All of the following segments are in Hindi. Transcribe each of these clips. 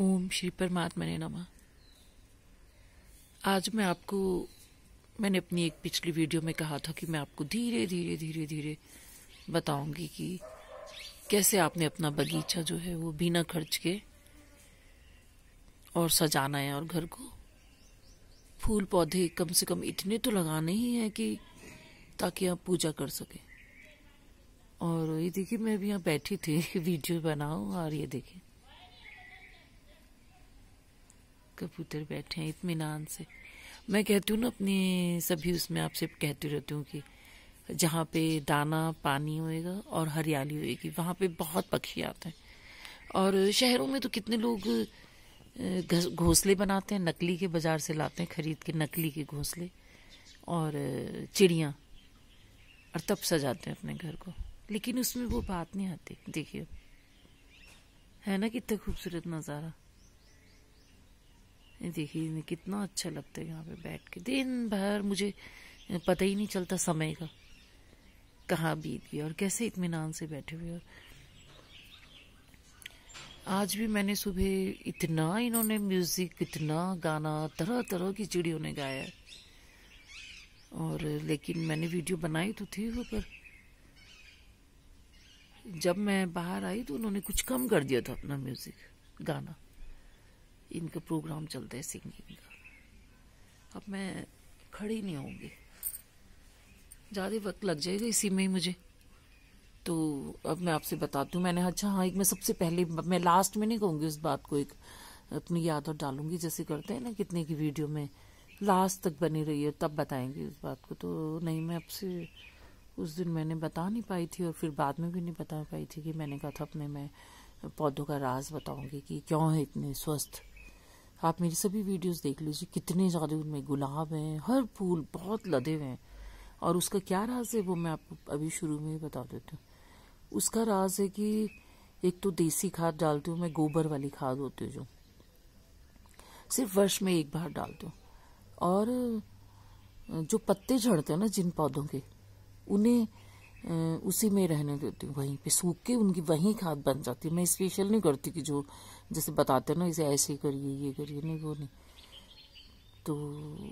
ओम श्री परमात्मा ने नमा आज मैं आपको मैंने अपनी एक पिछली वीडियो में कहा था कि मैं आपको धीरे धीरे धीरे धीरे बताऊंगी कि कैसे आपने अपना बगीचा जो है वो बिना खर्च के और सजाना है और घर को फूल पौधे कम से कम इतने तो लगाने ही हैं कि ताकि आप पूजा कर सकें और ये देखिए मैं अभी यहाँ बैठी थी वीडियो बनाऊँ और ये देखिए कबूतर बैठे हैं इतमान से मैं कहती हूँ ना अपने सभी उसमें आपसे कहती रहती हूँ कि जहाँ पे दाना पानी होएगा और हरियाली होएगी वहाँ पे बहुत पक्षी आते हैं और शहरों में तो कितने लोग घोंसले बनाते हैं नकली के बाज़ार से लाते हैं खरीद के नकली के घोंसले और चिड़िया और तब सजाते हैं अपने घर को लेकिन उसमें वो बात नहीं आती देखिए है ना कितना खूबसूरत नज़ारा देखिए कितना अच्छा लगता है यहाँ पे बैठ के दिन भर मुझे पता ही नहीं चलता समय का कहाँ बीत गया और कैसे इतमान से बैठे हुए और आज भी मैंने सुबह इतना इन्होंने म्यूज़िक इतना गाना तरह तरह की चिड़ियों ने गाया और लेकिन मैंने वीडियो बनाई तो थी पर जब मैं बाहर आई तो उन्होंने कुछ कम कर दिया था अपना म्यूज़िक गाना इनका प्रोग्राम चलता है सिंगिंग का अब मैं खड़ी नहीं होंगी ज़्यादा वक्त लग जाएगा इसी में ही मुझे तो अब मैं आपसे बताती हूँ मैंने अच्छा हाँ एक मैं सबसे पहले मैं लास्ट में नहीं कहूँगी उस बात को एक अपनी याद और डालूंगी जैसे करते हैं ना कितने की वीडियो में लास्ट तक बनी रही है तब बताएंगे उस बात को तो नहीं मैं आपसे उस दिन मैंने बता नहीं पाई थी और फिर बाद में भी नहीं बता पाई थी कि मैंने कहा था अपने मैं पौधों का राज बताऊंगी कि क्यों है इतने स्वस्थ आप मेरी सभी वीडियोस देख लीजिए कितने ज़्यादा उनमें गुलाब हैं हर फूल बहुत लदे हुए हैं और उसका क्या राज है वो मैं आपको अभी शुरू में ही बता देती हूँ उसका राज है कि एक तो देसी खाद डालती हूँ मैं गोबर वाली खाद होती हूँ जो सिर्फ वर्ष में एक बार डालती हूँ और जो पत्ते झड़ते हैं ना जिन पौधों के उन्हें उसी में रहने देती हूँ वहीं पे सूख के उनकी वहीं खाद बन जाती है मैं स्पेशल नहीं करती कि जो जैसे बताते हैं ना इसे ऐसे करिए ये करिए नहीं वो नहीं तो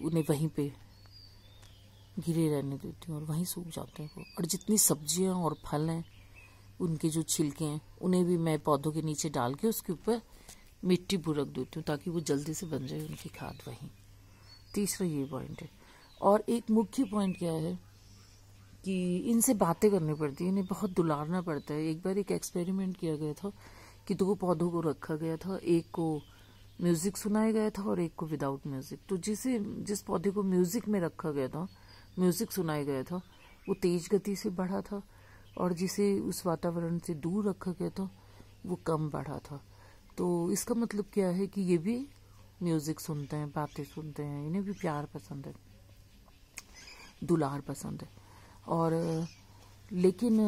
उन्हें वहीं पे घिरे रहने देती हूँ और वहीं सूख जाते हैं वो और जितनी सब्जियाँ और फल हैं उनके जो छिलके हैं उन्हें भी मैं पौधों के नीचे डाल के उसके ऊपर मिट्टी भुरक देती हूँ ताकि वो जल्दी से बन जाए उनकी खाद वहीं तीसरा ये पॉइंट है और एक मुख्य पॉइंट क्या है कि इनसे बातें करनी पड़ती हैं इन्हें बहुत दुलारना पड़ता है एक बार एक एक्सपेरिमेंट किया गया था कि दो पौधों को रखा गया था एक को म्यूज़िक सुनाया गया था और एक को विदाउट म्यूज़िक तो जिसे जिस पौधे को म्यूज़िक में रखा गया था म्यूज़िक सुनाया गया था वो तेज़ गति से बढ़ा था और जिसे उस वातावरण से दूर रखा गया था वो कम बढ़ा था तो इसका मतलब क्या है कि ये भी म्यूज़िक सुनते हैं बातें सुनते हैं इन्हें भी प्यार पसंद है दुलार पसंद है और लेकिन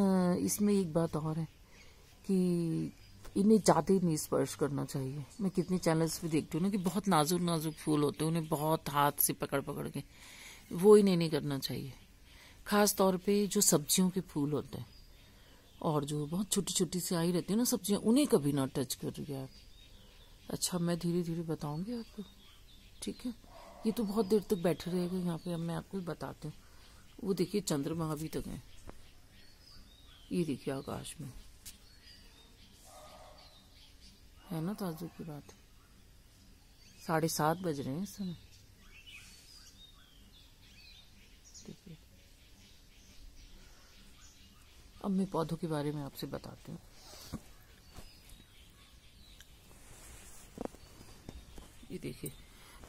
इसमें एक बात और है कि इन्हें ज़्यादा नहीं स्पर्श करना चाहिए मैं कितने चैनल्स भी देखती हूँ ना कि बहुत नाजुक नाजुक फूल होते हैं उन्हें बहुत हाथ से पकड़ पकड़ के वो इन्हें नहीं करना चाहिए ख़ास तौर पे जो सब्जियों के फूल होते हैं और जो बहुत छोटी छोटी सी आई रहती है ना सब्जियाँ उन्हें कभी ना टच करिए आप अच्छा मैं धीरे धीरे बताऊँगी आपको ठीक है ये तो बहुत देर तक बैठे रहेगा यहाँ पे अब मैं आपको बताती हूँ वो देखिए चंद्रमा अभी तक है ये देखिए आकाश में है ना ताजु की बात साढ़े सात बज रहे हैं इस समय अब मैं पौधों के बारे में आपसे बताती हूँ ये देखिए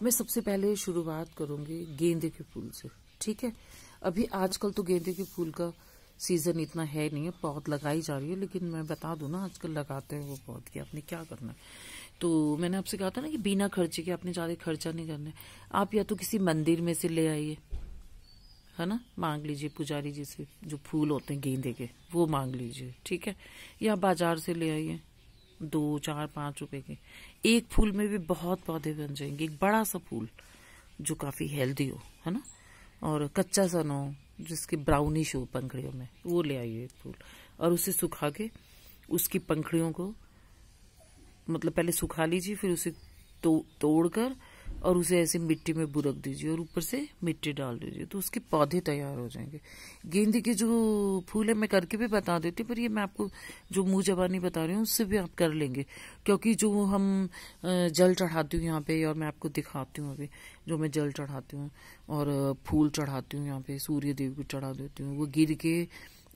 मैं सबसे पहले शुरुआत करूंगी गेंदे के फूल से ठीक है अभी आजकल तो गेंदे के फूल का सीज़न इतना है नहीं है बहुत लगाई जा रही है लेकिन मैं बता दू ना आजकल लगाते हैं वो बहुत कि आपने क्या करना है तो मैंने आपसे कहा था ना कि बिना खर्चे के आपने ज़्यादा खर्चा नहीं करना है आप या तो किसी मंदिर में से ले आइए है ना मांग लीजिए पुजारी जी से जो फूल होते हैं गेंदे के वो मांग लीजिए ठीक है या बाजार से ले आइए दो चार पांच रुपए के एक फूल में भी बहुत पौधे बन जाएंगे एक बड़ा सा फूल जो काफ़ी हेल्दी हो है ना और कच्चा सा नो जिसकी ब्राउनिश हो पंखड़ियों में वो ले आइए फूल और उसे सुखा के उसकी पंखड़ियों को मतलब पहले सुखा लीजिए फिर उसे तो, तोड़कर और उसे ऐसे मिट्टी में बुरक दीजिए और ऊपर से मिट्टी डाल दीजिए तो उसके पौधे तैयार हो जाएंगे गेंदे के जो फूल है मैं करके भी बता देती हूँ पर ये मैं आपको जो मुंह जबानी बता रही हूँ उससे भी आप कर लेंगे क्योंकि जो हम जल चढ़ाती हूँ यहाँ पे और मैं आपको दिखाती हूँ अभी जो मैं जल चढ़ाती हूँ और फूल चढ़ाती हूँ यहाँ पे सूर्य देव को चढ़ा देती हूँ वो गिर के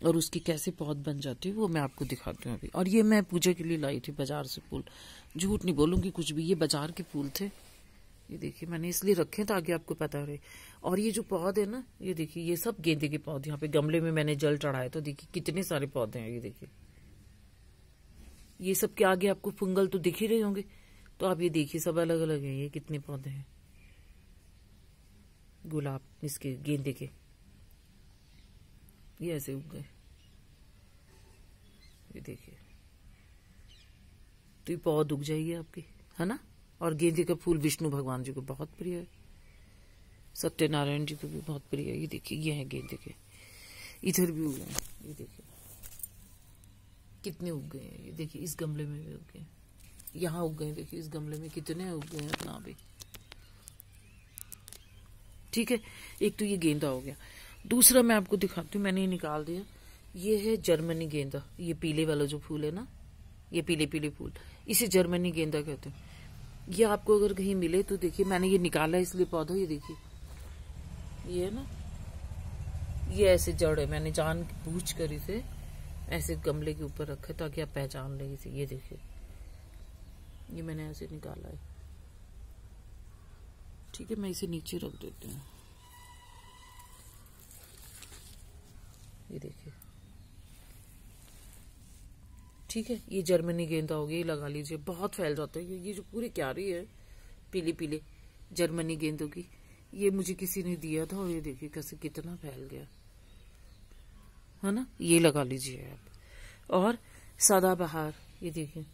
और उसकी कैसे पौध बन जाती है वो मैं आपको दिखाती हूँ अभी और ये मैं पूजा के लिए लाई थी बाजार से फूल झूठ नहीं बोलूंगी कुछ भी ये बाजार के फूल थे ये देखिए मैंने इसलिए रखे ताकि आपको पता रहे और ये जो पौधे ना ये देखिए ये सब गेंदे के पौधे यहाँ पे गमले में मैंने जल चढ़ाया तो देखिए कितने सारे पौधे हैं ये देखिए ये सब के आगे आपको फंगल तो दिख ही रहे होंगे तो आप ये देखिए सब अलग अलग हैं ये कितने पौधे हैं गुलाब इसके गेंदे के ये ऐसे उग गए ये देखिए तो ये पौध उग जाएगी आपकी है ना और गेंदे का फूल विष्णु भगवान जी को बहुत प्रिय है सत्यनारायण जी को भी बहुत प्रिय है ये देखिए ये है गेंदे के इधर भी उगे हैं ये देखिए कितने उग गए हैं ये देखिए इस गमले में भी उग गए यहाँ उग गए देखिए इस गमले में कितने उग गए हैं अपना भी ठीक है एक तो ये गेंदा हो गया दूसरा मैं आपको दिखाती हूँ मैंने ये निकाल दिया ये है जर्मनी गेंदा ये पीले वाला जो फूल है ना ये पीले पीले फूल इसे जर्मनी गेंदा कहते हैं ये आपको अगर कहीं मिले तो देखिए मैंने ये निकाला इसलिए पौधा ये देखिए ये ना ये ऐसे जड़ है मैंने जान पूछ कर इसे ऐसे गमले के ऊपर रखे ताकि आप पहचान लें इसे ये देखिए ये मैंने ऐसे निकाला है ठीक है मैं इसे नीचे रख देती हूँ ये देखिए ठीक है ये जर्मनी गेंदा होगी ये लगा लीजिए बहुत फैल जाता है ये जो पूरी क्यारी है पीली पीले जर्मनी गेंदों की ये मुझे किसी ने दिया था और ये देखिए कैसे कितना फैल गया है ना ये लगा लीजिए आप और सदाबहार ये देखिए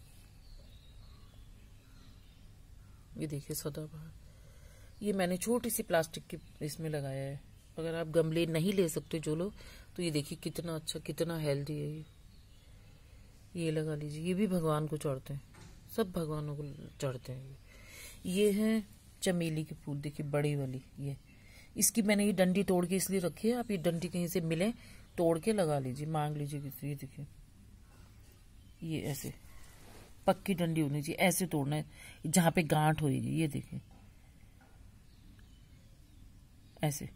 ये देखिए सदाबहार ये मैंने छोटी सी प्लास्टिक की इसमें लगाया है अगर आप गमले नहीं ले सकते जो लोग तो ये देखिए कितना अच्छा कितना हेल्दी है ये ये लगा लीजिए ये भी भगवान को चढ़ते हैं सब भगवानों को चढ़ते हैं ये है चमेली के फूल देखिए बड़ी वाली ये इसकी मैंने ये डंडी तोड़ के इसलिए रखी है आप ये डंडी कहीं से मिले तोड़ के लगा लीजिए मांग लीजिए किसी ये देखिए ये ऐसे पक्की डंडी होनी चाहिए ऐसे तोड़ना है जहाँ पे गांठ होगी ये देखिए ऐसे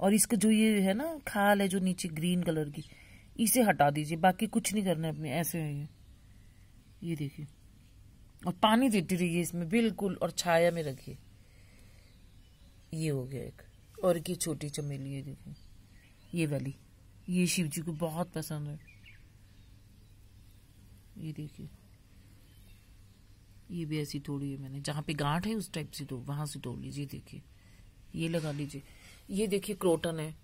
और इसका जो ये है ना खाल है जो नीचे ग्रीन कलर की इसे हटा दीजिए बाकी कुछ नहीं करना है अपने ऐसे है ये ये देखिए और पानी देते रहिए इसमें बिल्कुल और छाया में रखिए ये हो गया एक और एक छोटी चमेली है देखो ये वाली ये शिव जी को बहुत पसंद है ये देखिए ये भी ऐसी तोड़ी है मैंने जहाँ पे गांठ है उस टाइप से तो वहां से तोड़ लीजिए देखिए ये लगा लीजिए ये देखिए क्रोटन है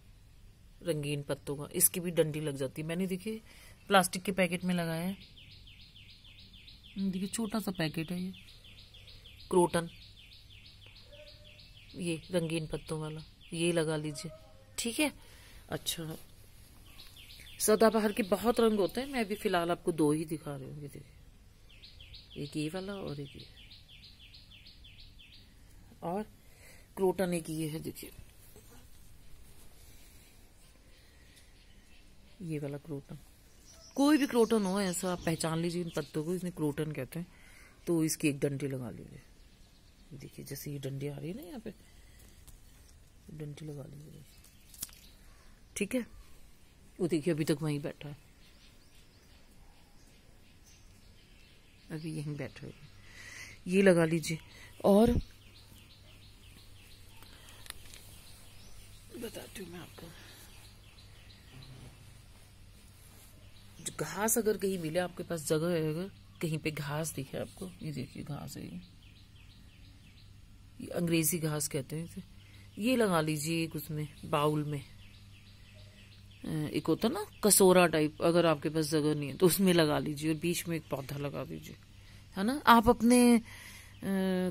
रंगीन पत्तों का इसकी भी डंडी लग जाती है मैंने देखिए प्लास्टिक के पैकेट में लगाया है देखिए छोटा सा पैकेट है ये क्रोटन ये रंगीन पत्तों वाला ये लगा लीजिए ठीक है अच्छा सदाबहार के बहुत रंग होते हैं मैं अभी फिलहाल आपको दो ही दिखा रही हूँ ये देखिए एक ये वाला और एक ये और क्रोटन एक ये है देखिए ये वाला क्रोटन कोई भी क्रोटन हो ऐसा आप पहचान लीजिए इन पत्तों को इसमें क्रोटन कहते हैं तो इसकी एक डंडी लगा लीजिए देखिए जैसे ये डंडी आ रही है ना यहाँ पे डंडी लगा लीजिए ठीक है वो देखिए अभी तक वहीं बैठा है अभी यहीं बैठे है ये लगा लीजिए और बताती हूँ मैं आपको घास अगर कहीं मिले आपके पास जगह है अगर कहीं पे घास दिखे आपको ये देखिए घास है ये अंग्रेजी घास कहते हैं इसे ये लगा लीजिए एक उसमें बाउल में एक होता ना कसोरा टाइप अगर आपके पास जगह नहीं है तो उसमें लगा लीजिए और बीच में एक पौधा लगा दीजिए है ना आप अपने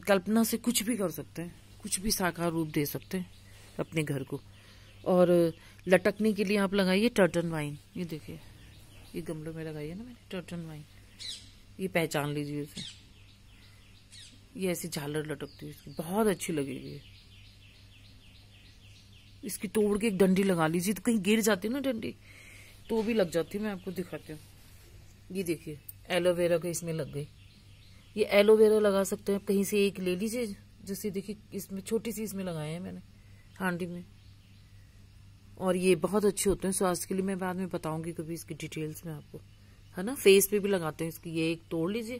कल्पना से कुछ भी कर सकते हैं कुछ भी साकार रूप दे सकते हैं अपने घर को और लटकने के लिए आप लगाइए टर्टन वाइन ये देखिए ये गमलों में लगाई है ना मैंने टर्टन वाइन ये पहचान लीजिए उसे ये ऐसी झालर लटकती है इसकी बहुत अच्छी लगेगी इसकी तोड़ के एक डंडी लगा लीजिए तो कहीं गिर जाती है ना डंडी तो भी लग जाती है मैं आपको दिखाती हूँ ये देखिए एलोवेरा का इसमें लग गई ये एलोवेरा लगा सकते हैं कहीं से एक ले लीजिए जैसे देखिए इसमें छोटी सी इसमें लगाए हैं मैंने हांडी में और ये बहुत अच्छे होते हैं स्वास्थ्य के लिए मैं बाद में बताऊंगी कभी इसकी डिटेल्स में आपको है ना फेस पे भी लगाते हैं इसकी ये एक तोड़ लीजिए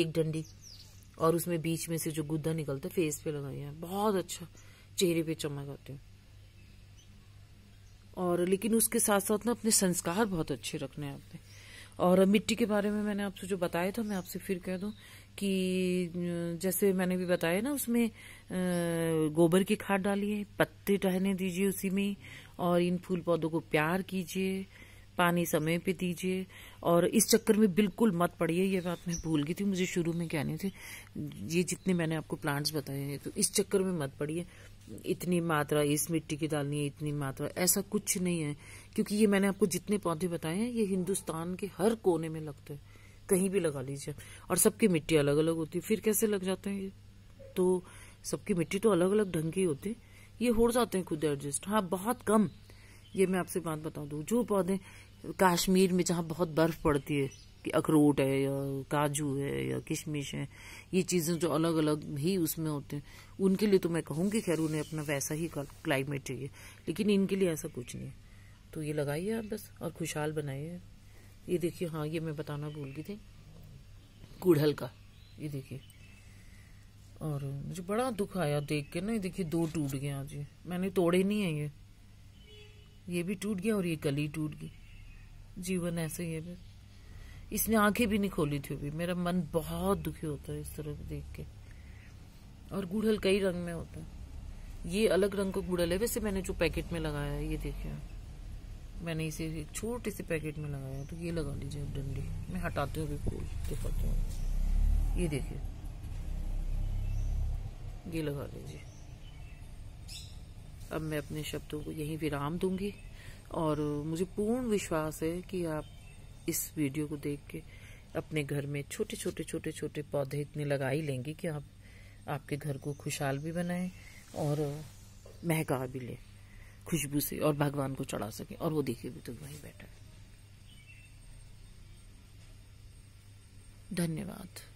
एक डंडी और उसमें बीच में से जो गुद्दा निकलता है फेस पे लगाइए बहुत अच्छा चेहरे पे चमक आते हैं और लेकिन उसके साथ साथ ना अपने संस्कार बहुत अच्छे रखने हैं आपने और मिट्टी के बारे में मैंने आपसे जो बताया था मैं आपसे फिर कह दूं कि जैसे मैंने भी बताया ना उसमें गोबर की खाद डालिए पत्ते टहने दीजिए उसी में और इन फूल पौधों को प्यार कीजिए पानी समय पे दीजिए और इस चक्कर में बिल्कुल मत पड़िए ये बात मैं भूल गई थी मुझे शुरू में कहने थे ये जितने मैंने आपको प्लांट्स बताए हैं तो इस चक्कर में मत पड़िए इतनी मात्रा इस मिट्टी की डालनी है इतनी मात्रा ऐसा कुछ नहीं है क्योंकि ये मैंने आपको जितने पौधे बताए हैं ये हिंदुस्तान के हर कोने में लगते हैं कहीं भी लगा लीजिए और सबकी मिट्टी अलग अलग होती है फिर कैसे लग जाते हैं ये तो सबकी मिट्टी तो अलग अलग ढंग की होती ये हो जाते हैं खुद एडजस्ट हाँ बहुत कम ये मैं आपसे बात बता दू जो पौधे कश्मीर में जहाँ बहुत बर्फ पड़ती है कि अखरोट है या काजू है या किशमिश है ये चीज़ें जो अलग अलग ही उसमें होते हैं उनके लिए तो मैं कहूँगी खैर उन्हें अपना वैसा ही क्लाइमेट चाहिए लेकिन इनके लिए ऐसा कुछ नहीं है तो ये लगाइए आप बस और खुशहाल बनाइए ये देखिए हाँ ये मैं बताना भूल गई थी गुड़हल का ये देखिए और मुझे बड़ा दुख आया देख के ना देखिए दो टूट गए आज ये मैंने तोड़े नहीं है ये ये भी टूट गया और ये गली टूट गई जीवन ऐसे ही है बस इसने आंखें भी नहीं खोली थी अभी मेरा मन बहुत दुखी होता है इस तरफ देख के और गुड़हल कई रंग में होता है ये अलग रंग का गुड़हल है वैसे मैंने जो पैकेट में लगाया है ये देखिए मैंने इसे एक छोटे से पैकेट में लगाया तो ये लगा लीजिए डंडी मैं हटाती हूँ अभी फूल दिखाती हूँ ये देखिए ये लगा लीजिए अब मैं अपने शब्दों को यहीं विराम दूंगी और मुझे पूर्ण विश्वास है कि आप इस वीडियो को देख के अपने घर में छोटे छोटे छोटे छोटे पौधे इतने लगा ही लेंगे कि आप आपके घर को खुशहाल भी बनाएं और महका भी लें खुशबू से और भगवान को चढ़ा सकें और वो देखे भी तो वहीं बैठा है धन्यवाद